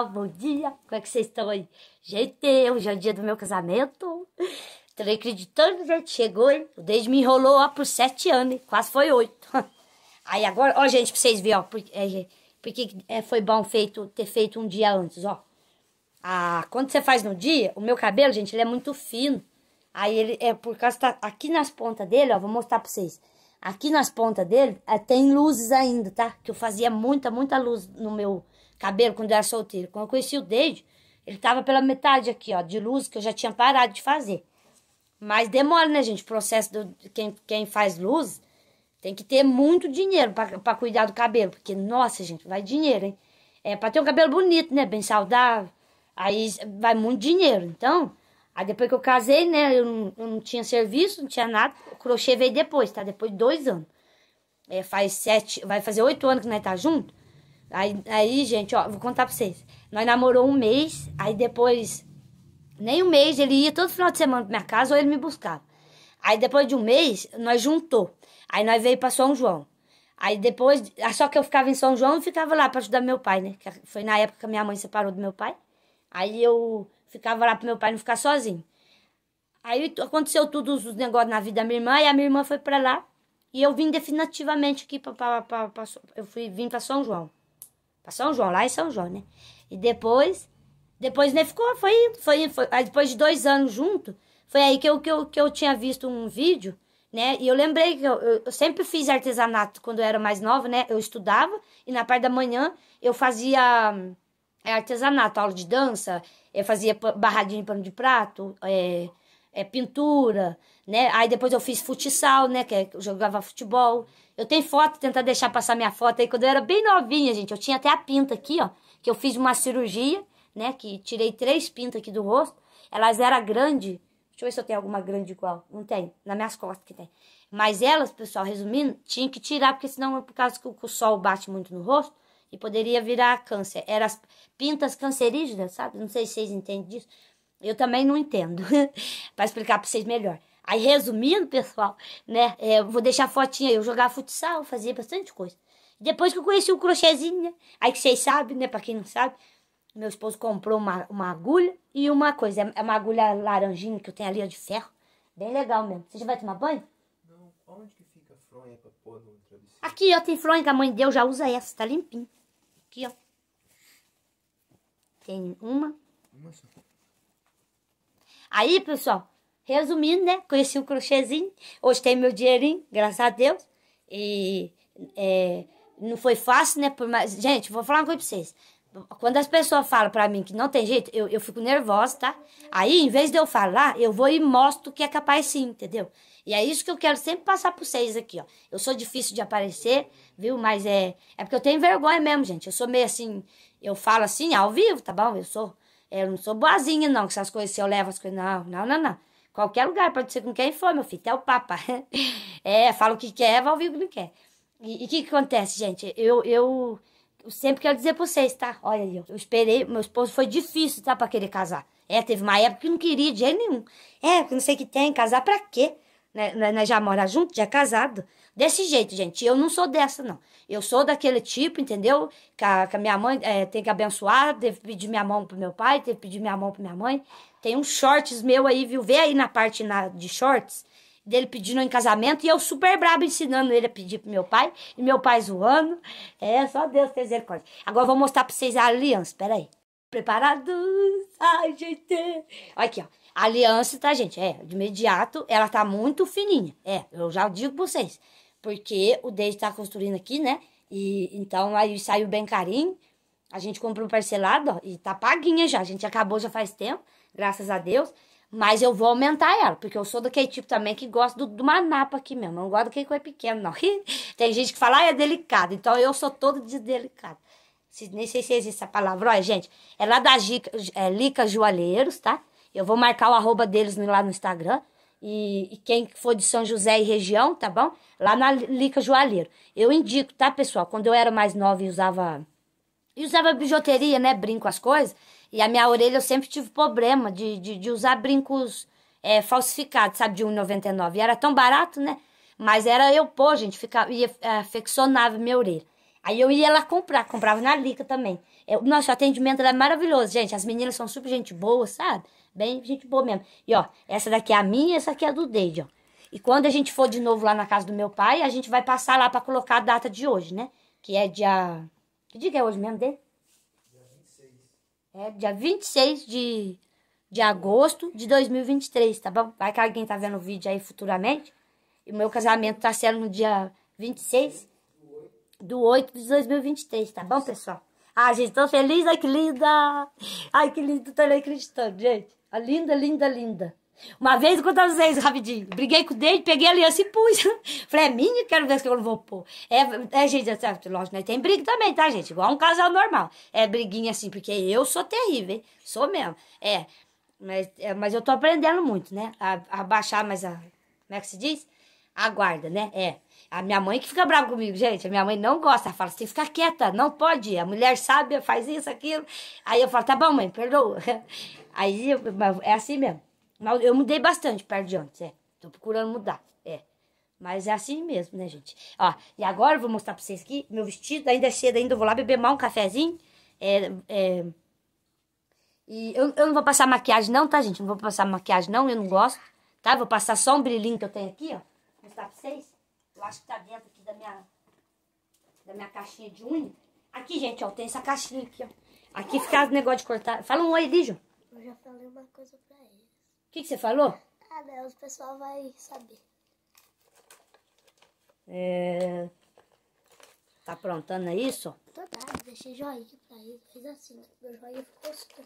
pessoal, bom dia, como é que vocês estão aí? Gente, hoje é o dia do meu casamento, Estou acreditando, gente, chegou, hein? O Deide me enrolou, ó, por sete anos, hein? quase foi oito. Aí agora, ó, gente, pra vocês verem, ó, porque, é, porque é, foi bom feito, ter feito um dia antes, ó. Ah, quando você faz no dia, o meu cabelo, gente, ele é muito fino. Aí ele é por causa tá aqui nas pontas dele, ó, vou mostrar pra vocês. Aqui nas pontas dele é, tem luzes ainda, tá? Que eu fazia muita, muita luz no meu cabelo quando eu era solteiro. Quando eu conheci o Deide, ele tava pela metade aqui, ó, de luz que eu já tinha parado de fazer. Mas demora, né, gente? O processo do quem, quem faz luz tem que ter muito dinheiro para cuidar do cabelo, porque nossa, gente, vai dinheiro, hein? É para ter um cabelo bonito, né, bem saudável. Aí vai muito dinheiro. Então, aí depois que eu casei, né, eu não, eu não tinha serviço, não tinha nada. O crochê veio depois, tá? Depois de dois anos. É, faz sete, vai fazer oito anos que nós tá junto. Aí, aí, gente, ó, vou contar pra vocês. Nós namorou um mês, aí depois, nem um mês, ele ia todo final de semana pra minha casa ou ele me buscava. Aí depois de um mês, nós juntou. Aí nós veio pra São João. Aí depois, ah, só que eu ficava em São João e ficava lá pra ajudar meu pai, né? Foi na época que a minha mãe separou do meu pai. Aí eu ficava lá pro meu pai não ficar sozinho. Aí aconteceu tudo os negócios na vida da minha irmã e a minha irmã foi pra lá. E eu vim definitivamente aqui pra, pra, pra, pra eu fui, vim pra São João. Pra São João, lá em São João, né? E depois, depois né, ficou, foi, foi, foi aí depois de dois anos junto, foi aí que eu, que eu, que eu tinha visto um vídeo, né? E eu lembrei que eu, eu sempre fiz artesanato quando eu era mais nova, né? Eu estudava e na parte da manhã eu fazia é, artesanato, aula de dança, eu fazia barradinho de pano de prato, é, é, pintura, né? Aí depois eu fiz futsal, né? Que é, eu jogava futebol. Eu tenho foto, tentar deixar passar minha foto aí quando eu era bem novinha, gente. Eu tinha até a pinta aqui, ó, que eu fiz uma cirurgia, né, que tirei três pintas aqui do rosto. Elas eram grandes. Deixa eu ver se eu tenho alguma grande igual. Não tem, nas minhas costas que tem. Mas elas, pessoal, resumindo, tinha que tirar, porque senão, por causa que o sol bate muito no rosto, e poderia virar câncer. Eram as pintas cancerígenas, sabe? Não sei se vocês entendem disso. Eu também não entendo, para explicar para vocês melhor. Aí, resumindo, pessoal, né? É, vou deixar fotinha. Eu jogava futsal, fazia bastante coisa. Depois que eu conheci o crochêzinho, né? Aí que vocês sabem, né? Pra quem não sabe, meu esposo comprou uma, uma agulha e uma coisa. É uma agulha laranjinha que eu tenho ali, ó, de ferro. Bem legal mesmo. Você já vai tomar banho? Não. Onde que fica a fronha pra pôr no travesseiro? Aqui, ó. Tem fronha que a mãe deu. Já usa essa. Tá limpinho. Aqui, ó. Tem uma. Uma só. Aí, pessoal, Resumindo, né? Conheci o crochêzinho, hoje tem meu dinheirinho, graças a Deus. E é, não foi fácil, né? Por mais... Gente, vou falar uma coisa pra vocês. Quando as pessoas falam pra mim que não tem jeito, eu, eu fico nervosa, tá? Aí, em vez de eu falar, eu vou e mostro que é capaz sim, entendeu? E é isso que eu quero sempre passar pra vocês aqui, ó. Eu sou difícil de aparecer, viu? Mas é, é porque eu tenho vergonha mesmo, gente. Eu sou meio assim, eu falo assim ao vivo, tá bom? Eu sou, eu não sou boazinha, não, que essas coisas, se eu levo as coisas, não, não, não, não. Qualquer lugar, pode ser com quem for, meu filho, até o Papa. é, fala o que quer, vai ouvir o que não quer. E o que, que acontece, gente? Eu, eu, eu sempre quero dizer pra vocês, tá? Olha ali, eu esperei, meu esposo foi difícil, tá, pra querer casar. É, teve uma época que não queria de jeito nenhum. É, não sei o que tem, casar pra quê? Nós né, né, né, já mora junto, já é casado. Desse jeito, gente. Eu não sou dessa, não. Eu sou daquele tipo, entendeu? Que a, que a minha mãe é, tem que abençoar, teve que pedir minha mão pro meu pai, teve que pedir minha mão pra minha mãe. Tem uns shorts meu aí, viu? Vê aí na parte na, de shorts dele pedindo em casamento e eu super brabo ensinando ele a pedir pro meu pai e meu pai zoando. É, só Deus tem misericórdia. Agora eu vou mostrar pra vocês a aliança, aí Preparados? Ai, gente. Olha aqui, ó. A aliança, tá, gente? É, de imediato, ela tá muito fininha. É, eu já digo pra vocês. Porque o Deide tá construindo aqui, né? E então aí saiu bem carinho. A gente comprou parcelado, ó, e tá paguinha já. A gente acabou já faz tempo graças a Deus. Mas eu vou aumentar ela, porque eu sou daquele tipo também que gosta do, de uma napa aqui mesmo. Eu não gosto daquele coisa pequeno, não. Tem gente que fala, ah, é delicado. Então eu sou todo desdelicado. Se, nem sei se existe essa palavra. Olha, gente, é lá da Gica, é, Lica Joalheiros, tá? Eu vou marcar o arroba deles lá no Instagram. E, e, quem for de São José e região, tá bom? Lá na Lica Joalheiro. Eu indico, tá, pessoal? Quando eu era mais nova e usava. E usava bijuteria, né? Brinco as coisas. E a minha orelha eu sempre tive problema de, de, de usar brincos é, falsificados, sabe, de 1,99. E era tão barato, né? Mas era eu pô, gente, ficava, ia, afeccionava é, minha orelha. Aí eu ia lá comprar, comprava na Lica também. Eu, nossa, o atendimento era maravilhoso, gente. As meninas são super gente boa, sabe? Bem gente boa mesmo. E ó, essa daqui é a minha essa aqui é a do Deide, ó. E quando a gente for de novo lá na casa do meu pai, a gente vai passar lá para colocar a data de hoje, né? Que é dia. Que dia é hoje mesmo dele? É, dia 26 de, de agosto de 2023, tá bom? Vai que alguém tá vendo o vídeo aí futuramente. E meu casamento tá sendo no dia 26 do 8 de 2023, tá bom, pessoal? Ah, gente, tão feliz, ai que linda! Ai que lindo, tô nem acreditando, gente. A linda, linda, linda. Uma vez, quantas vocês rapidinho? Briguei com o dente, peguei a aliança e pus. Falei, é minha? Quero ver se eu não vou pôr. É, é gente, é, lógico, né? tem briga também, tá, gente? Igual um casal normal. É briguinha assim, porque eu sou terrível, hein? Sou mesmo. É. Mas, é, mas eu tô aprendendo muito, né? A, a baixar mais a. Como é que se diz? A guarda, né? É. A minha mãe que fica brava comigo, gente. A minha mãe não gosta. Ela fala, você tem que ficar quieta, não pode. A mulher sabe, faz isso, aquilo. Aí eu falo, tá bom, mãe, perdoa. Aí é assim mesmo. Eu mudei bastante perto de antes, é. Tô procurando mudar, é. Mas é assim mesmo, né, gente? Ó, e agora eu vou mostrar pra vocês aqui meu vestido. Ainda é cedo, ainda vou lá beber mal um cafezinho. É, é... E eu, eu não vou passar maquiagem não, tá, gente? Não vou passar maquiagem não, eu não gosto. Tá? Vou passar só um brilhinho que eu tenho aqui, ó. Vou mostrar pra vocês. Eu acho que tá dentro aqui da minha, da minha caixinha de unha. Aqui, gente, ó, tem essa caixinha aqui, ó. Aqui fica o negócio de cortar. Fala um oi, Lígio. Eu já falei uma coisa pra ele que, que você falou? Ah, não, o pessoal vai saber. É... Tá aprontando é isso? Tô então nada, tá, deixei joinha pra ele. Fez assim, né? meu joinha ficou assim.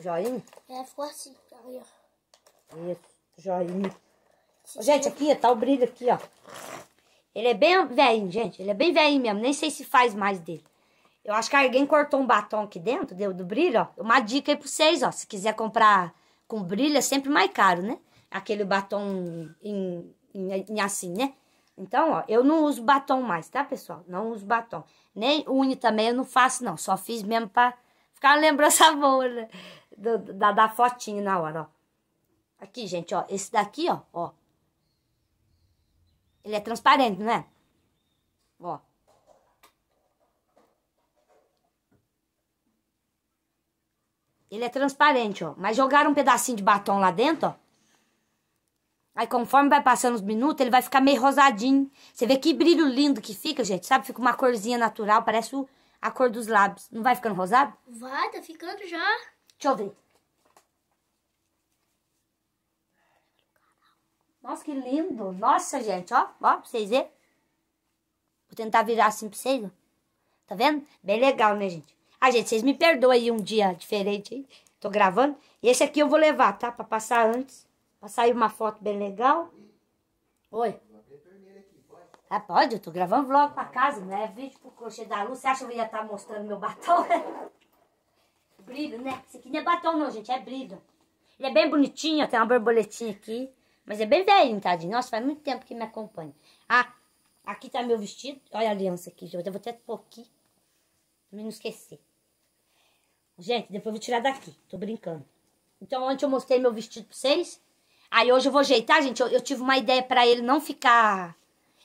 Joinha? É, ficou assim, tá aí, ó. Isso, joinha. Sim, gente, sim. aqui, tá o brilho aqui, ó. Ele é bem velhinho, gente. Ele é bem velhinho mesmo. Nem sei se faz mais dele. Eu acho que alguém cortou um batom aqui dentro, deu do brilho, ó. Uma dica aí pra vocês, ó. Se quiser comprar com brilho é sempre mais caro, né? Aquele batom em, em, em assim, né? Então, ó, eu não uso batom mais, tá, pessoal? Não uso batom. Nem une também eu não faço, não. Só fiz mesmo pra ficar uma lembrança boa né? Do, da, da fotinho na hora, ó. Aqui, gente, ó. Esse daqui, ó, ó. Ele é transparente, não é? Ó. Ele é transparente, ó. Mas jogaram um pedacinho de batom lá dentro, ó. Aí conforme vai passando os minutos, ele vai ficar meio rosadinho. Você vê que brilho lindo que fica, gente. Sabe? Fica uma corzinha natural, parece o, a cor dos lábios. Não vai ficando rosado? Vai, tá ficando já. Deixa eu ver. Nossa, que lindo. Nossa, gente, ó. Ó, pra vocês verem. Vou tentar virar assim pra vocês, ó. Tá vendo? Bem legal, né, gente? Ah, gente, vocês me perdoem aí um dia diferente hein? Tô gravando. E esse aqui eu vou levar, tá? Pra passar antes. Passar sair uma foto bem legal. Oi. Ah, pode? Eu tô gravando vlog pra casa, não é vídeo pro crochê da luz. Você acha que eu ia estar tá mostrando meu batom? brilho, né? Esse aqui não é batom não, gente, é brilho. Ele é bem bonitinho, tem uma borboletinha aqui. Mas é bem velhinho, tadinho. Nossa, faz muito tempo que me acompanha. Ah, aqui tá meu vestido. Olha a aliança aqui, gente. Eu vou até pôr aqui. Pra não esquecer. Gente, depois eu vou tirar daqui. Tô brincando. Então, ontem eu mostrei meu vestido pra vocês. Aí hoje eu vou ajeitar, gente. Eu, eu tive uma ideia pra ele não ficar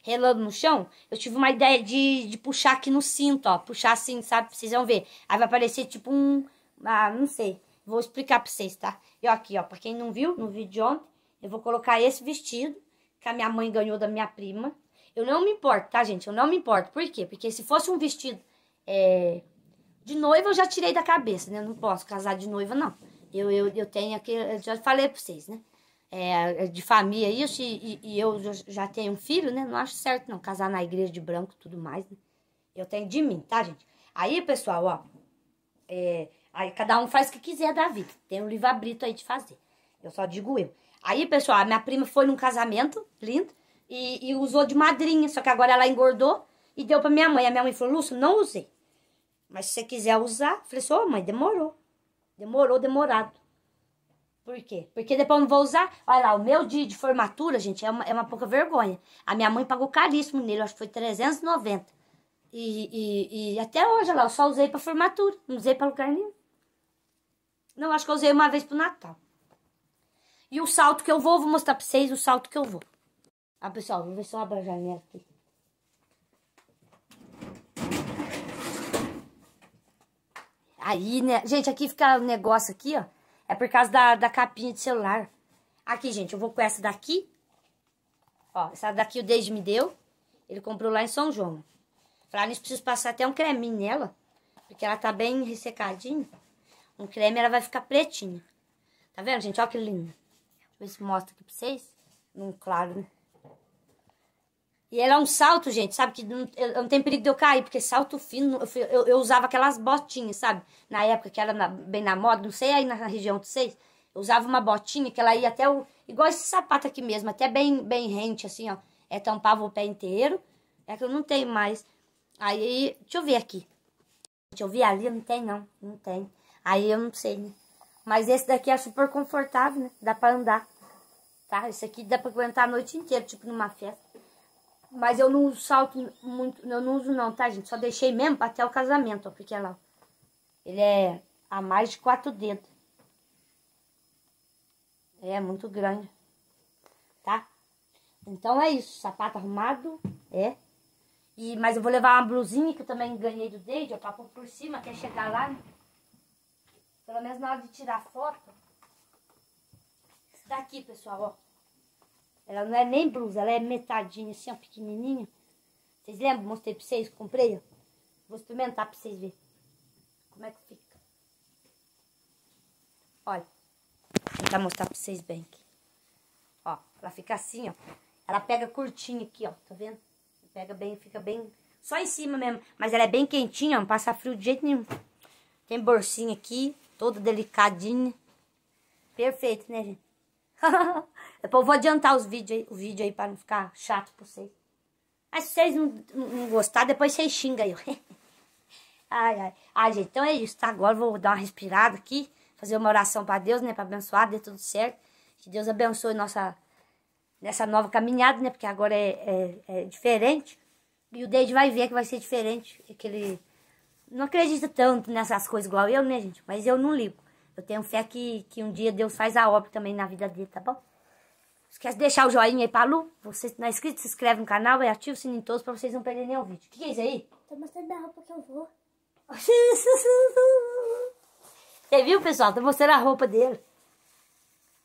relando no chão. Eu tive uma ideia de, de puxar aqui no cinto, ó. Puxar assim, sabe? Vocês vão ver. Aí vai aparecer tipo um... Ah, não sei. Vou explicar pra vocês, tá? Eu aqui, ó. Pra quem não viu, no vídeo de ontem, eu vou colocar esse vestido que a minha mãe ganhou da minha prima. Eu não me importo, tá, gente? Eu não me importo. Por quê? Porque se fosse um vestido... É de noiva eu já tirei da cabeça, né? Eu não posso casar de noiva, não. Eu, eu, eu tenho aqui, eu já falei pra vocês, né? É, é de família isso, e, e, eu já tenho um filho, né? Não acho certo, não, casar na igreja de branco tudo mais, né? Eu tenho de mim, tá, gente? Aí, pessoal, ó, é, aí cada um faz o que quiser da vida. Tem um livro-abrito aí de fazer. Eu só digo eu. Aí, pessoal, a minha prima foi num casamento lindo e, e usou de madrinha, só que agora ela engordou e deu pra minha mãe. A minha mãe falou, Lúcio, não usei. Mas se você quiser usar, eu falei assim, oh, mãe, demorou. Demorou, demorado. Por quê? Porque depois eu não vou usar. Olha lá, o meu dia de formatura, gente, é uma, é uma pouca vergonha. A minha mãe pagou caríssimo nele, acho que foi 390. E, e, e até hoje, olha lá, eu só usei pra formatura, não usei pra lugar nenhum. Não, acho que eu usei uma vez pro Natal. E o salto que eu vou, vou mostrar pra vocês o salto que eu vou. Ah, pessoal, vou ver se eu abro a janela aqui. Aí, né? Gente, aqui fica o um negócio aqui, ó. É por causa da, da capinha de celular. Aqui, gente, eu vou com essa daqui. Ó, essa daqui o desde me deu. Ele comprou lá em São João. Falar nisso, preciso passar até um creminho nela. Porque ela tá bem ressecadinha. Um creme, ela vai ficar pretinha. Tá vendo, gente? Olha que linda. Deixa eu ver se mostra aqui pra vocês. Não, claro, né? E ela é um salto, gente, sabe? Que não, eu, não tem perigo de eu cair, porque salto fino, eu, eu, eu, usava aquelas botinhas, sabe? Na época que era na, bem na moda, não sei aí na, na região de vocês, eu usava uma botinha que ela ia até o. Igual esse sapato aqui mesmo, até bem, bem rente, assim, ó. É, tampava o pé inteiro. É que eu não tenho mais. Aí, deixa eu ver aqui. Deixa eu ver ali, não tem não, não tem. Aí eu não sei, né? Mas esse daqui é super confortável, né? Dá pra andar, tá? Esse aqui dá pra aguentar a noite inteira, tipo numa festa. Mas eu não uso salto muito, eu não uso não, tá, gente? Só deixei mesmo até o casamento, ó, porque ela, ele é a mais de quatro dedos. É muito grande, tá? Então é isso, sapato arrumado, é. E, mas eu vou levar uma blusinha que eu também ganhei do Dade, ó, pra pôr por cima, até chegar lá. Né? Pelo menos na hora de tirar foto. Isso daqui, pessoal, ó. Ela não é nem blusa, ela é metadinha, assim, ó, pequenininha. Vocês lembram? Mostrei pra vocês, comprei, ó. Vou experimentar pra vocês verem como é que fica. Olha, vou tentar mostrar pra vocês bem aqui. Ó, ela fica assim, ó. Ela pega curtinha aqui, ó, tá vendo? Pega bem, fica bem... Só em cima mesmo, mas ela é bem quentinha, ó, não passa frio de jeito nenhum. Tem bolsinha aqui, toda delicadinha. Perfeito, né, gente? Depois eu vou adiantar os vídeos aí, o vídeo aí pra não ficar chato pra vocês. Mas se vocês não, não, não gostar, depois vocês xingam eu. ai, ai. ai ah, gente, então é isso, tá? Agora vou dar uma respirada aqui. Fazer uma oração pra Deus, né? Pra abençoar, dê tudo certo. Que Deus abençoe nossa... Nessa nova caminhada, né? Porque agora é, é, é diferente. E o Deide vai ver que vai ser diferente. É que ele não acredita tanto nessas coisas igual eu, né, gente? Mas eu não ligo. Eu tenho fé que, que um dia Deus faz a obra também na vida dele, tá bom? Esquece de deixar o joinha aí pra Lu. Você não tá é inscrito, se inscreve no canal e ativa o sininho todos pra vocês não perderem nenhum vídeo. O que, que, é isso aí? Tô então mostrando a roupa que eu vou. Você viu, pessoal? Tô mostrando a roupa dele.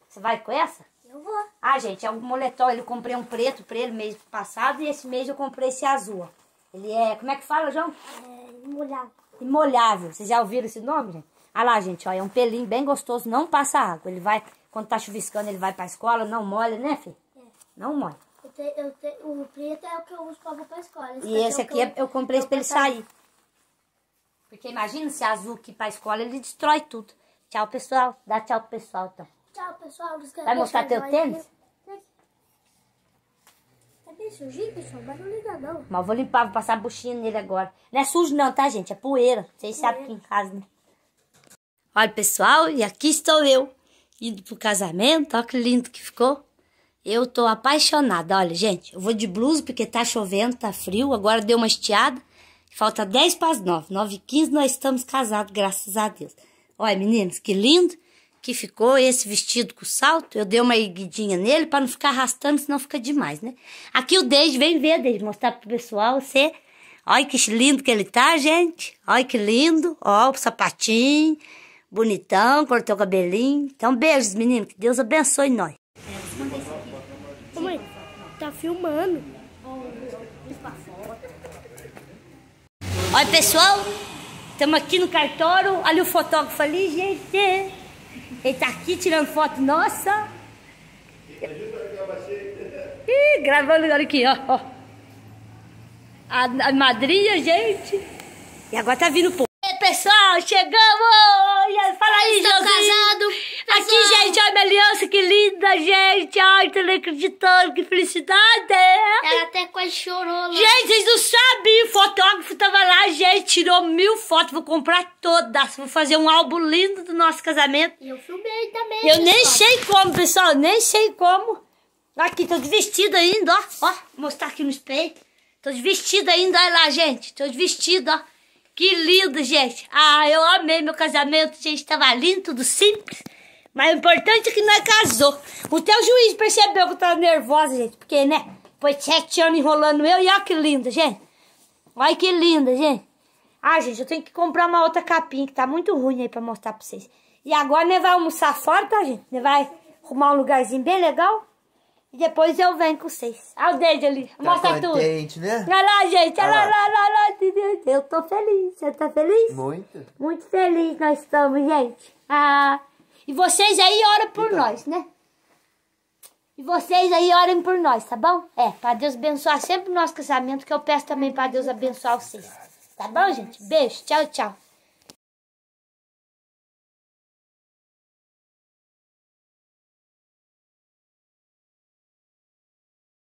Você vai com essa? Eu vou. Ah, gente, é um moletom. Ele comprei um preto pra ele mês passado e esse mês eu comprei esse azul, ó. Ele é... Como é que fala, João? É... Molhável. Imolhável. Vocês já ouviram esse nome, gente? Olha ah lá, gente, ó. É um pelinho bem gostoso. Não passa água. Ele vai quando tá chuviscando, ele vai pra escola, não molha, né, filho? É. Não molha. Eu te, eu te, o preto é o que eu uso pra ir pra escola. Esse e é esse é aqui eu, eu comprei pra ele sair. Porque imagina se azul que pra escola, ele destrói tudo. Tchau, pessoal. Dá tchau pro pessoal, então. Tchau, pessoal. Vai mostrar teu tênis? Né? Né? Tá sujinho, pessoal, mas não liga não. Mas vou limpar, vou passar a buchinha nele agora. Não é sujo não, tá, gente? É poeira. Vocês sabem é. que em casa, né? Olha, pessoal, e aqui estou eu indo pro casamento, olha que lindo que ficou. Eu tô apaixonada. Olha, gente, eu vou de blusa porque tá chovendo, tá frio, agora deu uma estiada. Falta 10 para as 9, 9 e 15 nós estamos casados, graças a Deus. Olha, meninas, que lindo que ficou esse vestido com salto. Eu dei uma erguidinha nele para não ficar arrastando, senão fica demais, né? Aqui o Deide, vem ver, Deide, mostrar pro pessoal você. Olha que lindo que ele tá, gente. Olha que lindo. Ó, o sapatinho bonitão, cortou o cabelinho. Então, beijos, menino. Que Deus abençoe nós. Ô, mãe, tá filmando. Olha, pessoal, estamos aqui no cartório. Olha o fotógrafo ali, gente. Ele tá aqui tirando foto nossa. Ih, gravando aqui, ó. A, a madrinha, gente. E agora tá vindo o povo chegamos! Fala aí, Estou Joãozinho. casado! Pessoal. Aqui, gente, olha minha aliança, que linda, gente! Ai, tô não acreditando, que felicidade! É? Ela até quase chorou lá. Gente, vocês não sabem, o fotógrafo tava lá, gente, tirou mil fotos, vou comprar todas, vou fazer um álbum lindo do nosso casamento. E eu filmei também. Eu nem sei como, pessoal, nem sei como. Aqui, tô de vestido ainda, ó, ó, mostrar aqui no espelho. Tô de vestido ainda, olha lá, gente, tô de vestido, ó. Que lindo, gente. Ah, eu amei meu casamento, gente. Tava lindo, tudo simples. Mas o importante é que nós casou. O teu juiz percebeu que eu tava nervosa, gente. Porque, né? Foi sete anos enrolando eu. E olha que linda, gente. Olha que linda, gente. Ah, gente, eu tenho que comprar uma outra capinha que tá muito ruim aí pra mostrar pra vocês. E agora nós né, vai almoçar fora, tá, gente? Nós vai arrumar um lugarzinho bem legal. E depois eu venho com vocês. Olha o dente ali. Tá Mostra contente, tudo. né? Olha lá, gente. Olha, olha lá. lá, lá, lá. Eu tô feliz. Você tá feliz? Muito. Muito feliz nós estamos, gente. Ah, e vocês aí oram por então. nós, né? E vocês aí orem por nós, tá bom? É, pra Deus abençoar sempre o nosso casamento, que eu peço também pra Deus abençoar vocês. Tá bom, gente? Beijo. Tchau, tchau.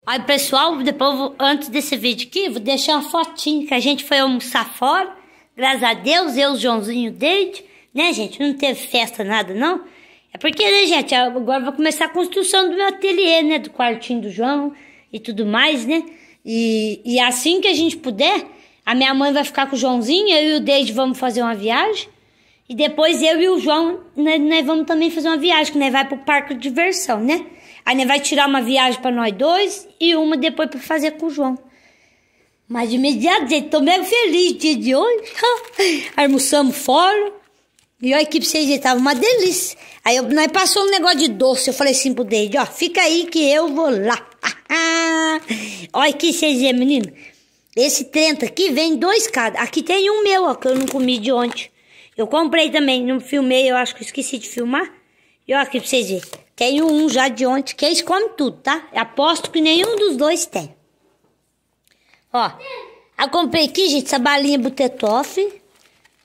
Aí, pessoal, depois, antes desse vídeo aqui, vou deixar uma fotinha que a gente foi almoçar fora. Graças a Deus, eu, o Joãozinho, David, né, gente? Não teve festa, nada, não. É porque, né, gente, agora vou começar a construção do meu ateliê, né? Do quartinho do João e tudo mais, né? E, e assim que a gente puder, a minha mãe vai ficar com o Joãozinho, eu e o David vamos fazer uma viagem. E depois eu e o João, nós, né, nós vamos também fazer uma viagem, que nós vamos pro parque de diversão, né? Aí vai tirar uma viagem para nós dois e uma depois para fazer com o João. Mas de imediato, gente, tô mega feliz dia de hoje. Almoçamos fora. E a equipe 6 tava uma delícia. Aí eu, nós passou um negócio de doce. Eu falei assim pro Deide, ó, fica aí que eu vou lá. Olha que 6 menino. Esse 30 aqui vem dois cada. Aqui tem um meu, ó, que eu não comi de ontem. Eu comprei também, não filmei, eu acho que esqueci de filmar. E olha aqui pra vocês verem. Tenho um já de ontem que eles comem tudo, tá? Eu aposto que nenhum dos dois tem. Ó, eu comprei aqui, gente, essa balinha Butetoff.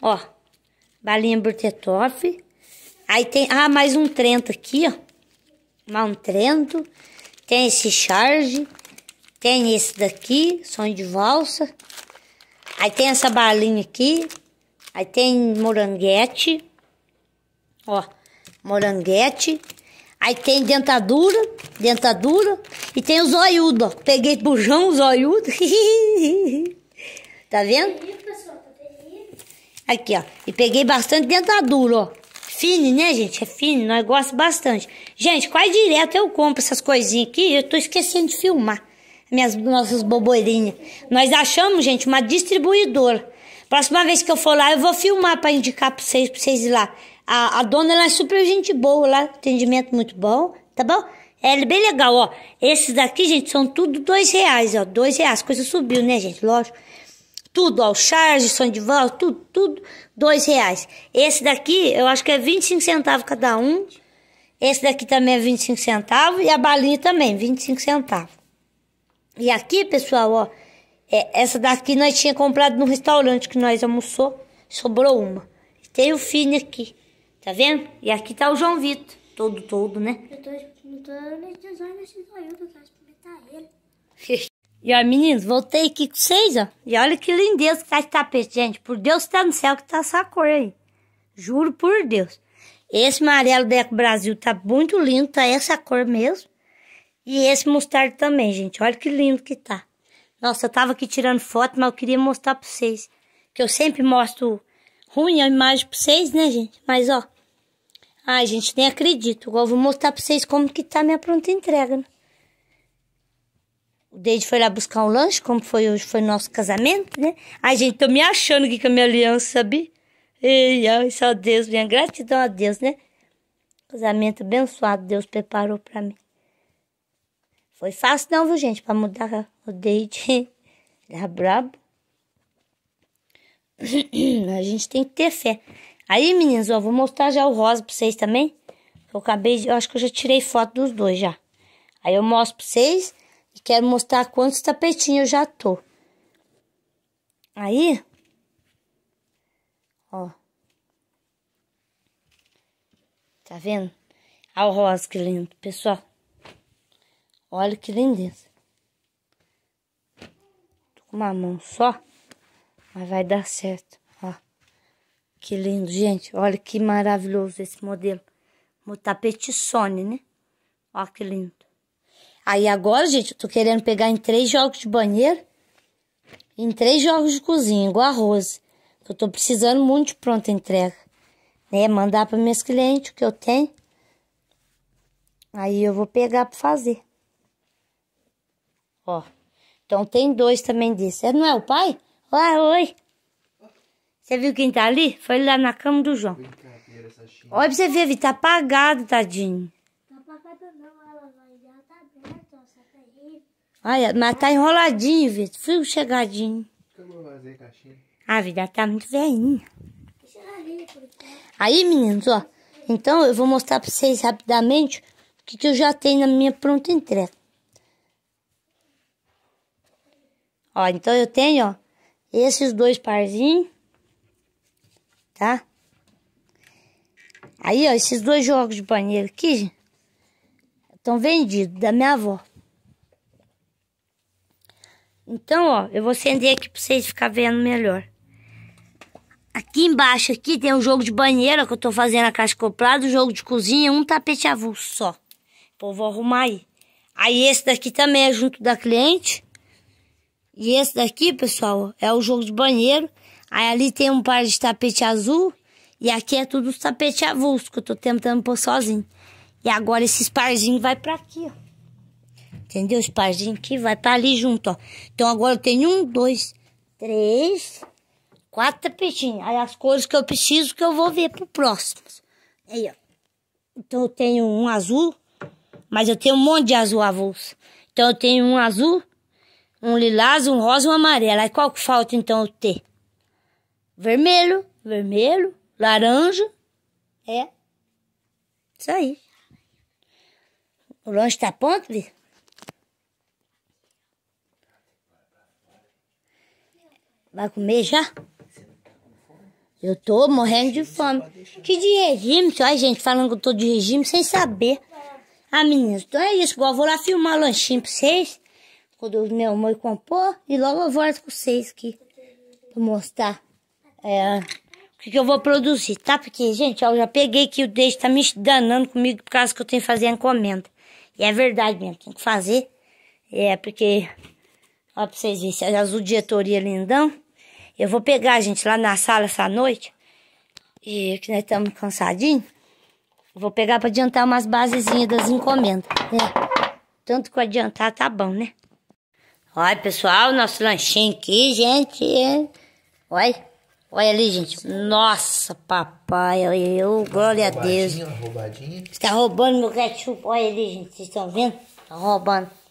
Ó, balinha Butetoff. Aí tem, ah, mais um Trento aqui, ó. Mais um Trento. Tem esse Charge. Tem esse daqui, sonho de valsa. Aí tem essa balinha aqui. Aí tem moranguete. Ó, moranguete. Aí tem dentadura, dentadura e tem os zoiudo, ó. Peguei bujão, os tá vendo? Tá aqui, ó. E peguei bastante dentadura, ó. Fine, né, gente? É fine, nós gostamos bastante. Gente, quase direto eu compro essas coisinhas aqui. Eu tô esquecendo de filmar minhas nossas boboeirinhas. Nós achamos, gente, uma distribuidora. Próxima vez que eu for lá, eu vou filmar para indicar para vocês, para vocês ir lá. A, a dona ela é super gente boa lá, atendimento muito bom, tá bom? é bem legal, ó. Esses daqui, gente, são tudo dois reais, ó. Dois reais. Coisa subiu, né, gente? Lógico. Tudo, ó. O charge, Sandival, tudo, tudo. Dois reais. Esse daqui, eu acho que é 25 centavos cada um. Esse daqui também é 25 centavos. E a balinha também, 25 centavos. E aqui, pessoal, ó. É, essa daqui nós tinha comprado num restaurante que nós almoçou. Sobrou uma. Tem o fine aqui. Tá vendo? E aqui tá o João Vitor, todo todo, né? Eu tô experimentando esse design desse zoiudo, eu quero experimentar ele. e ó, meninos, voltei aqui com vocês, ó. E olha que lindeza que tá esse tapete, gente. Por Deus que tá no céu que tá essa cor aí. Juro por Deus. Esse amarelo Deco Brasil tá muito lindo, tá essa cor mesmo. E esse mostarda também, gente. Olha que lindo que tá. Nossa, eu tava aqui tirando foto, mas eu queria mostrar pra vocês. Que eu sempre mostro ruim a imagem pra vocês, né, gente? Mas, ó. Ai, gente, nem acredito. Agora eu vou mostrar pra vocês como que tá minha pronta entrega, né? O Deide foi lá buscar um lanche, como foi hoje, foi nosso casamento, né? Ai, gente, tô me achando aqui com a minha aliança, sabia? Ei, ai, só Deus, minha gratidão a Deus, né? Casamento abençoado, Deus preparou pra mim. Foi fácil não, viu, gente, pra mudar o Deide. Ele é brabo a gente tem que ter fé. Aí, meninos, ó, vou mostrar já o rosa pra vocês também. Eu acabei de, eu acho que eu já tirei foto dos dois já. Aí eu mostro pra vocês e quero mostrar quantos tapetinhos eu já tô. Aí, ó. Tá vendo? Olha o rosa que lindo, pessoal. Olha que lindeza. Tô com uma mão só. Mas vai dar certo, ó. Que lindo, gente. Olha que maravilhoso esse modelo. O tapete Sony, né? Ó que lindo. Aí agora, gente, eu tô querendo pegar em três jogos de banheiro. Em três jogos de cozinha, igual arroz. Eu tô precisando muito de pronta entrega. Né? Mandar para meus clientes o que eu tenho. Aí eu vou pegar para fazer. Ó. Então tem dois também desse. É, não é o pai? Olá, oi. Você viu quem tá ali? Foi lá na cama do João. Olha pra você ver, ele tá apagado, tadinho. Tá apagado não, ela vai. Já tá aberta, ó, tá aí. Olha, mas tá enroladinho, Vitor. o chegadinho. Como fazer, caixinha? Ah, vida, tá muito velhinha. Aí, meninos, ó. Então, eu vou mostrar pra vocês rapidamente o que, que eu já tenho na minha pronta entrega. Ó, então eu tenho, ó esses dois parzinhos, tá? Aí, ó, esses dois jogos de banheiro aqui estão vendidos da minha avó. Então, ó, eu vou acender aqui pra vocês ficarem vendo melhor. Aqui embaixo aqui tem um jogo de banheiro que eu tô fazendo a caixa acoplada, um jogo de cozinha, um tapete avulso só. Pô, vou arrumar aí. Aí esse daqui também é junto da cliente. E esse daqui, pessoal, é o jogo de banheiro. Aí ali tem um par de tapete azul. E aqui é tudo os tapete avulso que eu tô tentando pôr sozinho. E agora esses parzinhos vai para aqui, ó. Entendeu? Os parzinhos aqui vai para ali junto, ó. Então agora eu tenho um, dois, três, quatro tapetinhos. Aí as cores que eu preciso que eu vou ver pro próximo. Aí, ó. Então eu tenho um azul, mas eu tenho um monte de azul avulso. Então eu tenho um azul, um lilás, um rosa, um amarelo. Aí qual que falta então o T? Vermelho, vermelho, laranja. É. Isso aí. O lanche tá pronto, vi Vai comer já? Eu tô morrendo de fome. Que de regime, só a gente falando que eu tô de regime sem saber. Ah, meninas, então é isso. Igual vou lá filmar lanchinho pra vocês quando dormir, a mãe compor e logo eu volto com vocês aqui pra mostrar é, o que, que, eu vou produzir, tá? Porque, gente, ó, eu já peguei que o Deixo tá me danando comigo por causa que eu tenho que fazer a encomenda. E é verdade mesmo, tem que fazer. É, porque, ó, pra vocês verem, se é azul diretoria lindão. Eu vou pegar, gente, lá na sala essa noite. E que nós estamos cansadinhos. Vou pegar para adiantar umas basezinhas das encomendas, né? Tanto que adiantar tá bom, né? Olha, pessoal, nosso lanchinho aqui, gente. Olha. Olha ali, gente. Nossa, papai. Eu, glória a Deus. Roubadinha. Está roubando meu ketchup. Olha ali, gente. Vocês estão vendo? Tá roubando.